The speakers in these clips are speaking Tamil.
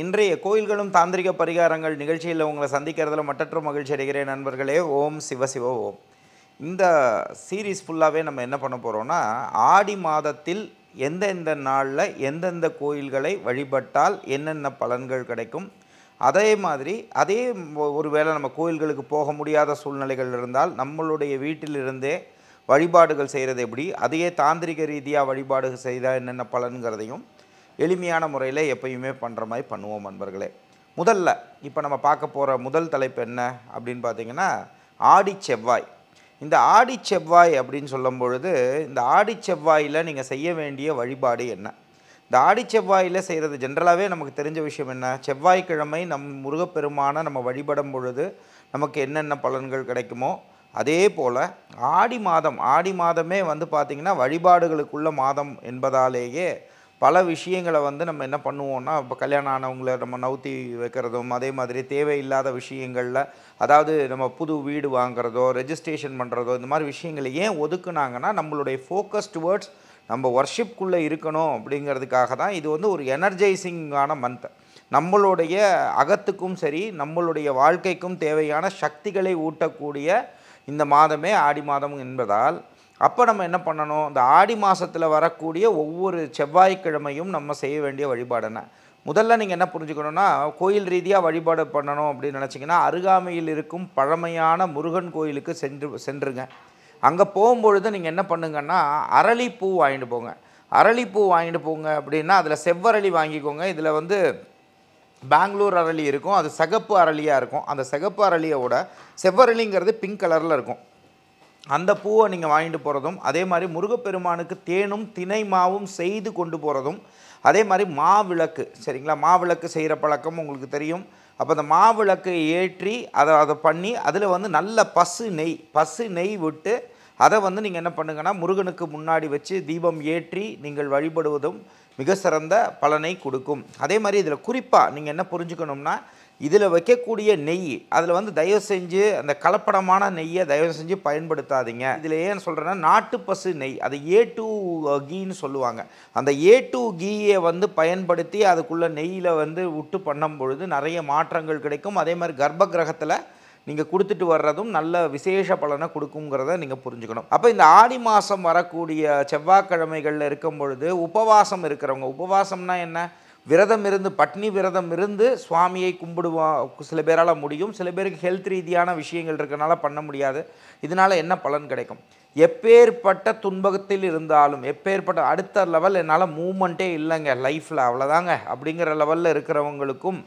இன்றைய கோயில்களும் தாந்திரிக பரிகாரங்கள் நிகழ்ச்சியில் உங்களை சந்திக்கிறதுல மட்டற்ற மகிழ்ச்சி அடைகிறேன் நண்பர்களே ஓம் சிவசிவ ஓம் இந்த சீரீஸ் ஃபுல்லாகவே நம்ம என்ன பண்ண போகிறோம்னா ஆடி மாதத்தில் எந்தெந்த நாளில் எந்தெந்த கோயில்களை வழிபட்டால் என்னென்ன பலன்கள் கிடைக்கும் அதே மாதிரி அதே ஒருவேளை நம்ம கோயில்களுக்கு போக முடியாத சூழ்நிலைகள் இருந்தால் நம்மளுடைய வீட்டிலிருந்தே வழிபாடுகள் செய்கிறது எப்படி அதையே தாந்திரிக ரீதியாக வழிபாடுகள் செய்தால் என்னென்ன பலன்கிறதையும் எளிமையான முறையில் எப்பயுமே பண்ணுற மாதிரி பண்ணுவோம் நண்பர்களே முதல்ல இப்போ நம்ம பார்க்க போகிற முதல் தலைப்பு என்ன அப்படின்னு பார்த்தீங்கன்னா ஆடி செவ்வாய் இந்த ஆடி செவ்வாய் அப்படின்னு சொல்லும் பொழுது இந்த ஆடி செவ்வாயில் நீங்கள் செய்ய வேண்டிய வழிபாடு என்ன இந்த ஆடி செவ்வாயில் செய்கிறது ஜென்ரலாகவே நமக்கு தெரிஞ்ச விஷயம் என்ன செவ்வாய்க்கிழமை நம் முருகப்பெருமான நம்ம வழிபடும் பொழுது நமக்கு என்னென்ன பலன்கள் கிடைக்குமோ அதே போல் ஆடி மாதம் ஆடி மாதமே வந்து பார்த்திங்கன்னா வழிபாடுகளுக்குள்ள மாதம் என்பதாலேயே பல விஷயங்களை வந்து நம்ம என்ன பண்ணுவோம்னா இப்போ கல்யாணம் ஆனவங்கள நம்ம நவுத்தி வைக்கிறதும் அதே மாதிரி தேவையில்லாத விஷயங்களில் அதாவது நம்ம புது வீடு வாங்குறதோ ரெஜிஸ்ட்ரேஷன் பண்ணுறதோ இந்த மாதிரி விஷயங்களை ஏன் ஒதுக்குனாங்கன்னா நம்மளுடைய ஃபோக்கஸ் வேர்ட்ஸ் நம்ம ஒர்ஷிப்குள்ளே இருக்கணும் அப்படிங்கிறதுக்காக தான் இது வந்து ஒரு எனர்ஜைசிங்கான மந்த் நம்மளுடைய அகத்துக்கும் சரி நம்மளுடைய வாழ்க்கைக்கும் தேவையான சக்திகளை ஊட்டக்கூடிய இந்த மாதமே ஆடி மாதம் என்பதால் அப்போ நம்ம என்ன பண்ணணும் இந்த ஆடி மாதத்தில் வரக்கூடிய ஒவ்வொரு செவ்வாய்க்கிழமையும் நம்ம செய்ய வேண்டிய வழிபாடுன முதல்ல நீங்கள் என்ன புரிஞ்சுக்கணும்னா கோயில் ரீதியாக வழிபாடு பண்ணணும் அப்படின்னு நினச்சிங்கன்னா அருகாமையில் இருக்கும் பழமையான முருகன் கோயிலுக்கு சென்று சென்றுங்க அங்கே போகும்பொழுது நீங்கள் என்ன பண்ணுங்கன்னா அரளிப்பூ வாங்கிட்டு போங்க அரளிப்பூ வாங்கிட்டு போங்க அப்படின்னா அதில் செவ்வரளி வாங்கிக்கோங்க இதில் வந்து பெங்களூர் அரளி இருக்கும் அது சகப்பு அரளியாக இருக்கும் அந்த சகப்பு அரளியோட செவ்வரளிங்கிறது பிங்க் கலரில் இருக்கும் அந்த பூவை நீங்கள் வாங்கிட்டு போகிறதும் அதே மாதிரி முருகப்பெருமானுக்கு தேனும் தினை மாவும் செய்து கொண்டு போகிறதும் அதே மாதிரி மாவிளக்கு சரிங்களா மாவிளக்கு செய்கிற பழக்கம் உங்களுக்கு தெரியும் அப்போ அந்த மாவிளக்கு ஏற்றி அதை அதை பண்ணி அதில் வந்து நல்ல பசு நெய் பசு நெய் விட்டு அதை வந்து நீங்கள் என்ன பண்ணுங்கன்னா முருகனுக்கு முன்னாடி வச்சு தீபம் ஏற்றி நீங்கள் வழிபடுவதும் மிக சிறந்த பலனை கொடுக்கும் அதே மாதிரி இதில் குறிப்பாக நீங்கள் என்ன புரிஞ்சுக்கணும்னா இதில் வைக்கக்கூடிய நெய் அதில் வந்து தயவு செஞ்சு அந்த கலப்படமான நெய்யை தயவு செஞ்சு பயன்படுத்தாதீங்க இதில் ஏன்னு சொல்கிறேன்னா நாட்டு பசு நெய் அதை ஏ டூ கீன்னு சொல்லுவாங்க அந்த ஏ டூ கீயை வந்து பயன்படுத்தி அதுக்குள்ளே நெய்யில் வந்து விட்டு பண்ணும் பொழுது நிறைய மாற்றங்கள் கிடைக்கும் அதே மாதிரி கர்ப்ப கிரகத்தில் நீங்கள் கொடுத்துட்டு வர்றதும் நல்ல விசேஷ பலனை கொடுக்குங்கிறத நீங்கள் புரிஞ்சுக்கணும் அப்போ இந்த ஆடி மாதம் வரக்கூடிய செவ்வாய்க்கிழமைகளில் இருக்கும் பொழுது உபவாசம் இருக்கிறவங்க உபவாசம்னா என்ன விரதம் இருந்து பட்னி விரதம் இருந்து சுவாமியை கும்பிடுவோம் சில பேரால் முடியும் சில பேருக்கு ஹெல்த் ரீதியான விஷயங்கள் இருக்கிறனால பண்ண முடியாது இதனால் என்ன பலன் கிடைக்கும் எப்பேற்பட்ட துன்பகத்தில் இருந்தாலும் எப்பேற்பட்ட அடுத்த லெவல் என்னால் மூமெண்ட்டே இல்லைங்க லைஃப்பில் அவ்வளோதாங்க அப்படிங்கிற லெவலில் இருக்கிறவங்களுக்கும்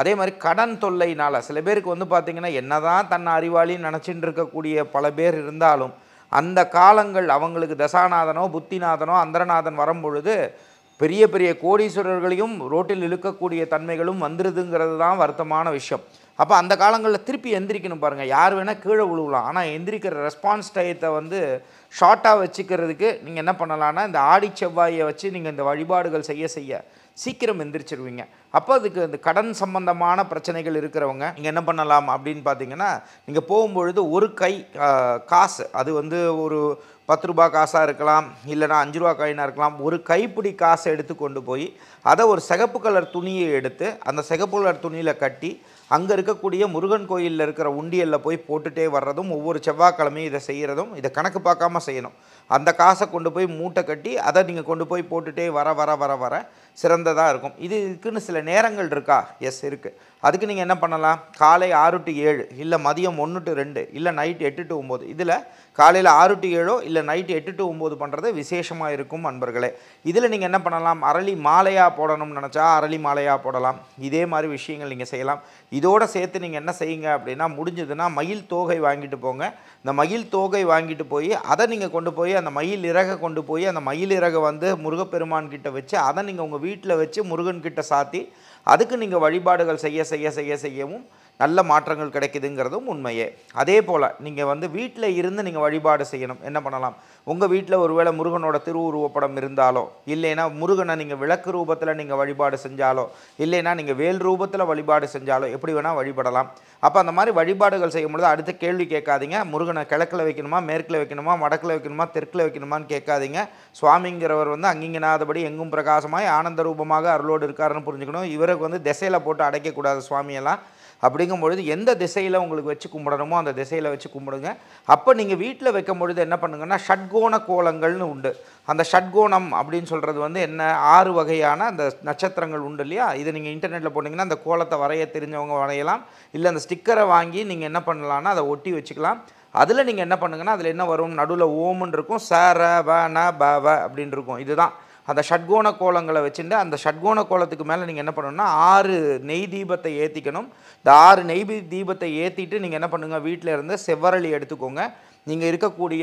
அதே மாதிரி கடன் தொல்லைனால் சில பேருக்கு வந்து பார்த்திங்கன்னா என்ன தான் தன் அறிவாளின்னு நினச்சிட்டு இருக்கக்கூடிய பல பேர் இருந்தாலும் அந்த காலங்கள் அவங்களுக்கு தசாநாதனோ புத்திநாதனோ அந்தரநாதன் வரும்பொழுது பெரிய பெரிய கோடீஸ்வரர்களையும் ரோட்டில் இழுக்கக்கூடிய தன்மைகளும் வந்துடுதுங்கிறது தான் வருத்தமான விஷயம் அப்போ அந்த காலங்களில் திருப்பி எந்திரிக்கணும் பாருங்கள் யார் வேணால் கீழே விழுவலாம் ஆனால் எந்திரிக்கிற ரெஸ்பான்ஸ் டயத்தை வந்து ஷார்ட்டாக வச்சுக்கிறதுக்கு நீங்கள் என்ன பண்ணலான்னா இந்த ஆடி செவ்வாயை வச்சு நீங்கள் இந்த வழிபாடுகள் செய்ய செய்ய சீக்கிரம் எந்திரிச்சிருவீங்க அப்போ அதுக்கு இந்த கடன் சம்பந்தமான பிரச்சனைகள் இருக்கிறவங்க நீங்கள் என்ன பண்ணலாம் அப்படின்னு பார்த்தீங்கன்னா நீங்கள் போகும்பொழுது ஒரு கை காசு அது வந்து ஒரு பத்து ரூபா காசாக இருக்கலாம் இல்லைனா அஞ்சு ரூபா காயினாக இருக்கலாம் ஒரு கைப்பிடி காசை எடுத்து கொண்டு போய் அதை ஒரு சிகப்பு கலர் துணியை எடுத்து அந்த சிகப்பு கலர் துணியில் கட்டி அங்கே இருக்கக்கூடிய முருகன் கோயிலில் இருக்கிற உண்டியலில் போய் போட்டுகிட்டே வர்றதும் ஒவ்வொரு செவ்வாய்க்கிழமையும் இதை செய்கிறதும் இதை கணக்கு பார்க்காம செய்யணும் அந்த காசை கொண்டு போய் மூட்டை கட்டி அதை நீங்கள் கொண்டு போய் போட்டுகிட்டே வர வர வர வர சிறந்ததாக இருக்கும் இது இருக்குன்னு சில நேரங்கள் இருக்கா எஸ் இருக்குது அதுக்கு நீங்கள் என்ன பண்ணலாம் காலை ஆறு டு ஏழு இல்லை மதியம் ஒன்று டு ரெண்டு இல்லை நைட்டு எட்டு டு ஒம்பது இதில் காலையில் ஆறு டு ஏழோ இல்லை நைட்டு எட்டு டு ஒம்பது பண்ணுறது விசேஷமாக இருக்கும் அன்பர்களே இதில் நீங்கள் என்ன பண்ணலாம் அரளி மாலையாக போடணும்னு நினச்சா அரளி மாலையாக போடலாம் இதே மாதிரி விஷயங்கள் நீங்கள் செய்யலாம் இதோடு சேர்த்து நீங்கள் என்ன செய்யுங்க அப்படின்னா முடிஞ்சதுன்னா மயில் தோகை வாங்கிட்டு போங்க இந்த மயில் தோகை வாங்கிட்டு போய் அதை நீங்கள் கொண்டு போய் அந்த மயில் இறக கொண்டு போய் அந்த மயில் இறக வந்து முருகப்பெருமான் கிட்ட வச்சு அதை நீங்கள் உங்கள் வீட்டில் வச்சு முருகன்கிட்ட சாத்தி அதுக்கு நீங்கள் வழிபாடுகள் செய்ய செய்ய செய்ய செய்யவும் நல்ல மாற்றங்கள் கிடைக்குதுங்கிறதும் உண்மையே அதே போல் நீங்கள் வந்து வீட்டில் இருந்து நீங்கள் வழிபாடு செய்யணும் என்ன பண்ணலாம் உங்கள் வீட்டில் ஒருவேளை முருகனோட திருவுருவப்படம் இருந்தாலோ இல்லைன்னா முருகனை நீங்கள் விளக்கு ரூபத்தில் நீங்கள் வழிபாடு செஞ்சாலோ இல்லைன்னா நீங்கள் வேல் ரூபத்தில் வழிபாடு செஞ்சாலோ எப்படி வேணால் வழிபடலாம் அப்போ அந்த மாதிரி வழிபாடுகள் செய்யும்பொழுது அடுத்த கேள்வி கேட்காதீங்க முருகனை கிழக்கில் வைக்கணுமா மேற்கில் வைக்கணுமா வடக்கில் வைக்கணுமா தெற்கில் வைக்கணுமான்னு கேட்காதீங்க சுவாமிங்கிறவர் வந்து அங்கிங்கனாதபடி எங்கும் பிரகாசமாய் ஆனந்த ரூபமாக அருளோடு இருக்காருன்னு புரிஞ்சுக்கணும் இவருக்கு வந்து திசையில் போட்டு அடைக்கக்கூடாது சுவாமியெல்லாம் அப்படிங்கும் பொழுது எந்த திசையில் உங்களுக்கு வச்சு கும்பிடணுமோ அந்த திசையில் வச்சு கும்பிடுங்க அப்போ நீங்கள் வீட்டில் வைக்கும் பொழுது என்ன பண்ணுங்கன்னா ஷட்கோண கோலங்கள்னு உண்டு அந்த ஷட்கோணம் அப்படின்னு சொல்கிறது வந்து என்ன ஆறு வகையான அந்த நட்சத்திரங்கள் உண்டு இல்லையா இதை நீங்கள் இன்டர்நெட்டில் போனீங்கன்னா அந்த கோலத்தை வரைய தெரிஞ்சவங்க வரையலாம் இல்லை அந்த ஸ்டிக்கரை வாங்கி நீங்கள் என்ன பண்ணலான்னா அதை ஒட்டி வச்சுக்கலாம் அதில் நீங்கள் என்ன பண்ணுங்கன்னா அதில் என்ன வரும் நடுவில் ஓமுன்னு இருக்கும் ச ர ப ந ப வ அப்படின்னு இருக்கும் இதுதான் அந்த ஷட்கோண கோலங்களை வச்சுட்டு அந்த ஷட்கோண கோலத்துக்கு மேலே நீங்கள் என்ன பண்ணணும்னா ஆறு நெய் தீபத்தை ஏற்றிக்கணும் இந்த ஆறு நெய் தீபத்தை ஏற்றிட்டு நீங்கள் என்ன பண்ணுங்கள் வீட்டில் இருந்து செவ்வரளி எடுத்துக்கோங்க நீங்கள் இருக்கக்கூடிய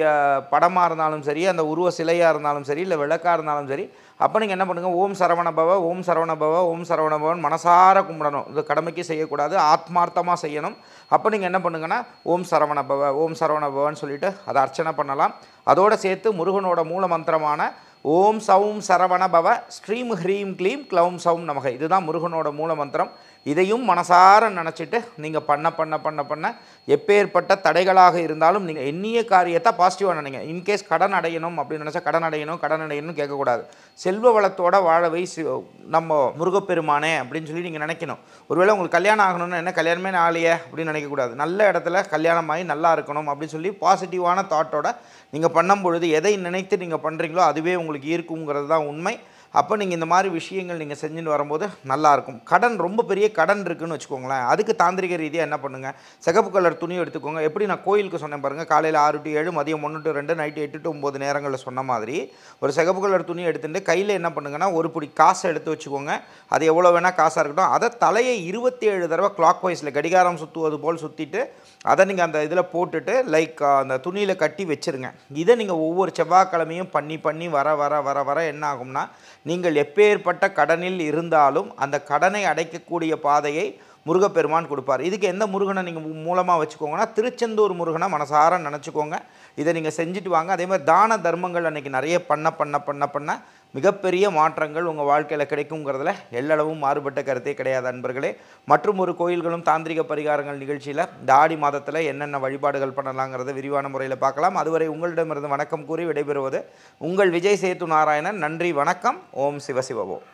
படமாக இருந்தாலும் சரி அந்த உருவ சிலையாக இருந்தாலும் சரி இல்லை விளக்காக இருந்தாலும் சரி அப்போ நீங்கள் என்ன பண்ணுங்கள் ஓம் சரவண பவ ஓம் சரவண பவ ஓம் சரவண பவன் மனசார கும்பிடணும் இந்த கடமைக்கு செய்யக்கூடாது ஆத்மார்த்தமாக செய்யணும் அப்போ நீங்கள் என்ன பண்ணுங்கன்னா ஓம் சரவண பவ ஓம் சரவண பவன் சொல்லிவிட்டு அதை அர்ச்சனை பண்ணலாம் அதோடு சேர்த்து முருகனோட மூல மந்திரமான ஓம் சவும் சரவண பவ ஸ்ரீம் ஹ்ரீம் க்ளீம் க்ளௌம் சவும் நமக இதுதான் முருகனோட மூல மந்திரம் இதையும் மனசார நினச்சிட்டு நீங்கள் பண்ண பண்ண பண்ண பண்ண எப்பேற்பட்ட தடைகளாக இருந்தாலும் நீங்கள் எண்ணிய காரியத்தை பாசிட்டிவாக நினைங்க இன்கேஸ் கடன் அடையணும் அப்படின்னு நினச்சா கடன் அடையணும் கடன் அடையணும்னு கேட்கக்கூடாது செல்வ வளத்தோட வாழவை நம்ம முருகப்பெருமானே அப்படின்னு சொல்லி நீங்கள் நினைக்கணும் ஒருவேளை உங்களுக்கு கல்யாணம் ஆகணும்னு என்ன கல்யாணமே ஆகலையே அப்படின்னு நினைக்கக்கூடாது நல்ல இடத்துல கல்யாணம் ஆகி நல்லா இருக்கணும் அப்படின்னு சொல்லி பாசிட்டிவான தாட்டோட நீங்கள் பண்ணும்பொழுது எதை நினைத்து நீங்கள் பண்ணுறீங்களோ அதுவே உங்களுக்கு ஈர்க்குங்கிறது தான் உண்மை அப்போ நீங்கள் இந்த மாதிரி விஷயங்கள் நீங்கள் செஞ்சுட்டு வரும்போது நல்லாயிருக்கும் கடன் ரொம்ப பெரிய கடன் இருக்குதுன்னு வச்சுக்கோங்களேன் அதுக்கு தாந்திரிக ரீதியாக என்ன பண்ணுங்கள் சிகப்பு கலர் துணி எடுத்துக்கோங்க எப்படி நான் கோயிலுக்கு சொன்னேன் பாருங்கள் காலையில் ஆறு டு ஏழு மதியம் ஒன்று டு ரெண்டு நைட்டு எட்டு டு ஒம்பது நேரங்களில் சொன்ன மாதிரி ஒரு சிகப்பு கலர் துணி எடுத்துகிட்டு கையில் என்ன பண்ணுங்கன்னா ஒரு பிடி காசை எடுத்து வச்சுக்கோங்க அது எவ்வளோ வேணால் காசாக இருக்கட்டும் அதை தலையை இருபத்தி ஏழு தடவை கிளாக் வைஸில் கடிகாரம் சுற்றுவது போல் சுற்றிட்டு அதை நீங்கள் அந்த இதில் போட்டுட்டு லைக் அந்த துணியில் கட்டி வச்சுருங்க இதை நீங்கள் ஒவ்வொரு செவ்வாய்க்கிழமையும் பண்ணி பண்ணி வர வர வர வர என்ன ஆகும்னா நீங்கள் எப்பேற்பட்ட கடனில் இருந்தாலும் அந்த கடனை அடைக்கக்கூடிய பாதையை முருகப்பெருமான் கொடுப்பார் இதுக்கு எந்த முருகனை நீங்கள் மூலமாக வச்சுக்கோங்கன்னா திருச்செந்தூர் முருகனை மனசார நினச்சிக்கோங்க இதை நீங்கள் செஞ்சுட்டு வாங்க அதே மாதிரி தான தர்மங்கள் அன்றைக்கி நிறைய பண்ண பண்ண பண்ண பண்ண மிகப்பெரிய மாற்றங்கள் உங்கள் வாழ்க்கையில் கிடைக்குங்கிறதுல எல்லளவும் மாறுபட்ட கருத்தே கிடையாது அன்பர்களே மற்றும் ஒரு கோயில்களும் தாந்திரிக பரிகாரங்கள் நிகழ்ச்சியில் தாடி மாதத்தில் என்னென்ன வழிபாடுகள் பண்ணலாங்கிறத விரிவான முறையில் பார்க்கலாம் அதுவரை உங்களிடமிருந்து வணக்கம் கூறி விடைபெறுவது உங்கள் விஜய் சேத்து நாராயணன் நன்றி வணக்கம் ஓம் சிவசிவோம்